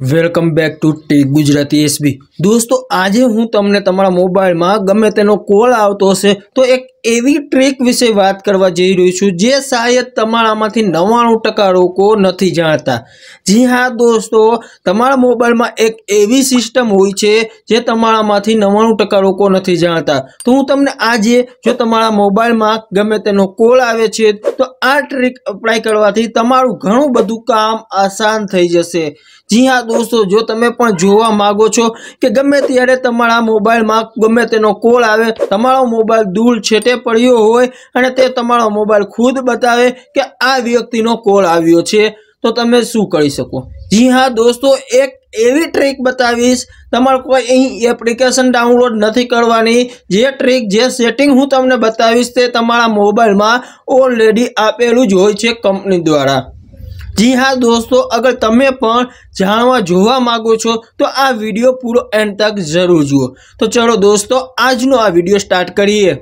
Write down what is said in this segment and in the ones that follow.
welcome back to T Gujarati SB દોસ્તો આજે હું તમને તમારા મોબાઈલમાં ગમે તેનો કોલ આવતો હશે તો એક એવી ટ્રીક વિશે વાત કરવા જઈ રહ્યું છું જે શાયદ તમારામાંથી નવ્વાણું ટકા લોકો નથી જાણતા જી હા દોસ્તો તમારા મોબાઈલમાં એક એવી સિસ્ટમ હોય છે જે તમારામાંથી નવ્વાણું ટકા લોકો નથી જાણતા તો હું તમને આજે જો તમારા મોબાઈલમાં ગમે તેનો કોલ આવે છે તો આ ટ્રીક અપ્લાય કરવાથી તમારું ઘણું બધું કામ આસાન થઈ જશે જી હા દોસ્તો જો તમે પણ જોવા માગો છો કે ગમે ત્યારે તમારા મોબાઈલમાં ગમે તેનો કોલ આવે તમારો મોબાઈલ દૂર છે તે પડ્યો હોય અને તે તમારો મોબાઈલ ખુદ બતાવે કે આ વ્યક્તિનો કોલ આવ્યો છે તો તમે શું કરી શકો જી હા દોસ્તો એક એવી ટ્રીક બતાવીશ તમારે કોઈ અહીં એપ્લિકેશન ડાઉનલોડ નથી કરવાની જે ટ્રીક જે સેટિંગ હું તમને બતાવીશ તે તમારા મોબાઈલમાં ઓલરેડી આપેલું જ હોય છે કંપની દ્વારા જી હા દોસ્તો અગર તમે પણ જાણવા જોવા માગો છો તો આ વિડીયો પૂરો એન્ડ તક જરૂર જુઓ તો ચલો દોસ્તો આજનો આ વિડીયો સ્ટાર્ટ કરીએ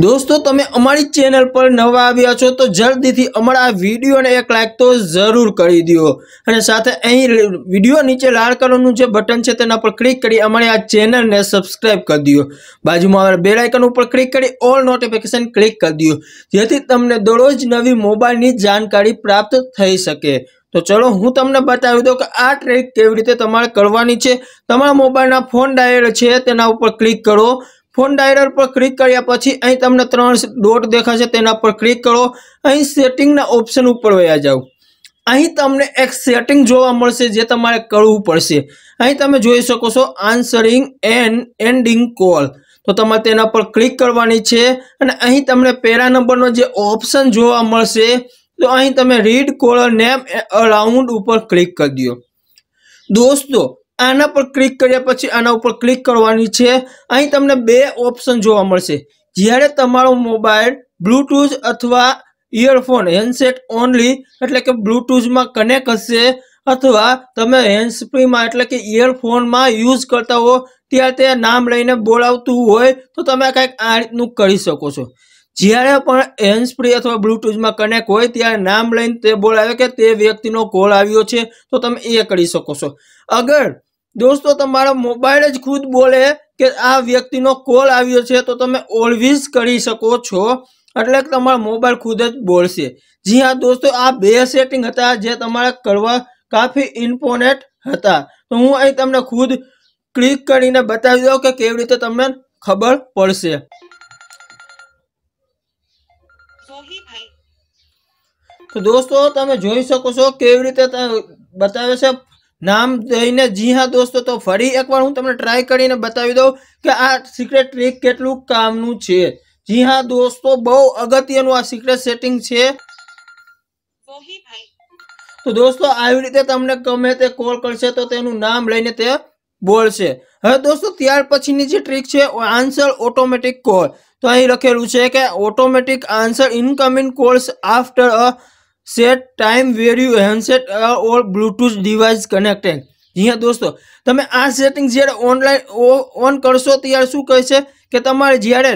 દોસ્તો તમે અમારી ચેનલ પર નવા આવ્યા છો તો જલ્દીથી અમારા વિડીયોને એક લાઇક તો જરૂર કરી દો અને સાથે અહીં વિડીયો નીચે લાલ કલરનું જે બટન છે તેના પર ક્લિક કરી અમારી આ ચેનલને સબસ્ક્રાઇબ કરી દો બાજુમાં આવેલા બેલ આઇકન ઉપર ક્લિક કરી ઓલ નોટિફિકેશન ક્લિક કરી દો જેથી તમને દરરોજ નવી મોબાઈલની જાણકારી પ્રાપ્ત થઈ શકે તો ચલો હું તમને બતાવી દઉં કે આ ટ્રેક કેવી રીતે તમારે કરવાની છે તમારા મોબાઈલના ફોન ડાયર છે તેના ઉપર ક્લિક કરો ફોન ડાયલર પર ક્લિક કર્યા પછી અહીં તમને ત્રણ ડોટ દેખાશે તેના પર ક્લિક કરો અહીં સેટિંગના ઓપ્શન ઉપર વયા જાઓ અહીં તમને એક સેટિંગ જોવા મળશે જે તમારે કરવું પડશે અહીં તમે જોઈ શકો છો આન્સરિંગ એન્ડ એન્ડિંગ કોલ તો તમારે તેના પર ક્લિક કરવાની છે અને અહીં તમને પેરા નંબરનો જે ઓપ્શન જોવા મળશે તો અહીં તમે રીડ કોલર નેમ અરાઉન્ડ ઉપર ક્લિક કરી દો દોસ્તો આના પર ક્લિક કર્યા પછી આના ઉપર ક્લિક કરવાની છે અહીં તમને બે ઓપ્શન જોવા મળશે જ્યારે તમારો મોબાઈલ બ્લૂટૂથ અથવા ઇયરફોન હેન્ડસેટ ઓનલી એટલે કે બ્લૂટૂથમાં કનેક્ટ હશે અથવા તમે હેન્ડસ્ફ્રીમાં એટલે કે ઇયરફોનમાં યુઝ કરતા હો ત્યારે તે નામ લઈને બોલાવતું હોય તો તમે કંઈક આ રીતનું કરી શકો છો જ્યારે પણ હેન્ડ ફ્રી અથવા બ્લૂટૂથમાં કનેક્ટ હોય ત્યારે નામ લઈને તે બોલાવે કે તે વ્યક્તિનો કોલ આવ્યો છે તો તમે એ કરી શકો છો અગર દોસ્તો તમારા મોબાઈલ જ ખુદ બોલે કે આ વ્યક્તિનો કોલ આવ્યો છે તો તમે ઓલવેઝ કરી શકો છો એટલે તમારા મોબાઈલ ખુદ જ બોલશે જી હા દોસ્તો આ બે સેટિંગ હતા જે તમારે કરવા કાફી ઇમ્પોર્ટન્ટ હતા તો હું અહીં તમને ખુદ ક્લિક કરીને બતાવી દઉં કે કેવી રીતે તમને ખબર પડશે તો દોસ્તો તમે જોઈ શકો છો કેવી રીતે બતાવે છે નામ દઈને જી હા દોસ્તો તો ફરી એકવાર હું તમને ટ્રાય કરીને બતાવી દઉં કે આ સિક્રેટ ટ્રીક કેટલું કામનું છે જી હા દોસ્તો બહુ અગત્યનું આ સિક્રેટ સેટિંગ છે તો દોસ્તો આવી રીતે તમને ગમે તે કોલ કરશે તો તેનું નામ લઈને તે બોલશે હવે દોસ્તો ત્યાર પછીની જે ટ્રીક છે આન્સર ઓટોમેટિક કોલ તો અહીં લખેલું છે કે automatic answer incoming calls after a set time where you handset or bluetooth device connected અહીંયા દોસ્તો તમે આ સેટિંગ જ્યારે ઓનલાઈન ઓન કરશો ત્યારે શું કહેશે કે તમારે જ્યારે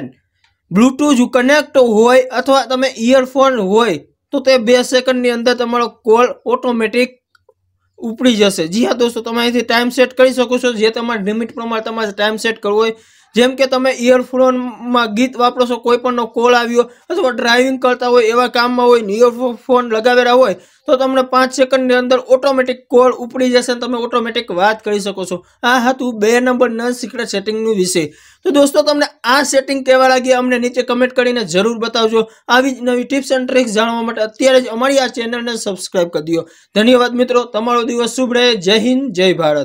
બ્લૂટૂથ કનેક્ટ હોય અથવા તમે ઇયરફોન હોય તો તે બે સેકન્ડની અંદર તમારો કોલ ઓટોમેટિક ઉપડી જશે જી હા દોસ્તો તમે અહીંથી ટાઈમ સેટ કરી શકો છો જે તમારે લિમિટ પ્રમાણે તમારે ટાઈમ સેટ કરવો હોય જેમ કે તમે ઇયરફોનમાં ગીત વાપરો છો કોઈ પણનો કોલ આવ્યો અથવા ડ્રાઇવિંગ કરતા હોય એવા કામમાં હોય ઇયરફોન લગાવેલા હોય તો તમને પાંચ સેકન્ડની અંદર ઓટોમેટિક કોલ ઉપડી જશે અને તમે ઓટોમેટિક વાત કરી શકો છો આ હતું બે નંબર ન સિક્રેટ સેટિંગનું વિશે તો દોસ્તો તમને આ સેટિંગ કેવા લાગી અમને નીચે કમેન્ટ કરીને જરૂર બતાવજો આવી જ નવી ટિપ્સ એન્ડ ટ્રિક્સ જાણવા માટે અત્યારે જ અમારી આ ચેનલને સબસ્ક્રાઈબ કરી દો ધન્યવાદ મિત્રો તમારો દિવસ શુભ રહે જય હિન્દ જય ભારત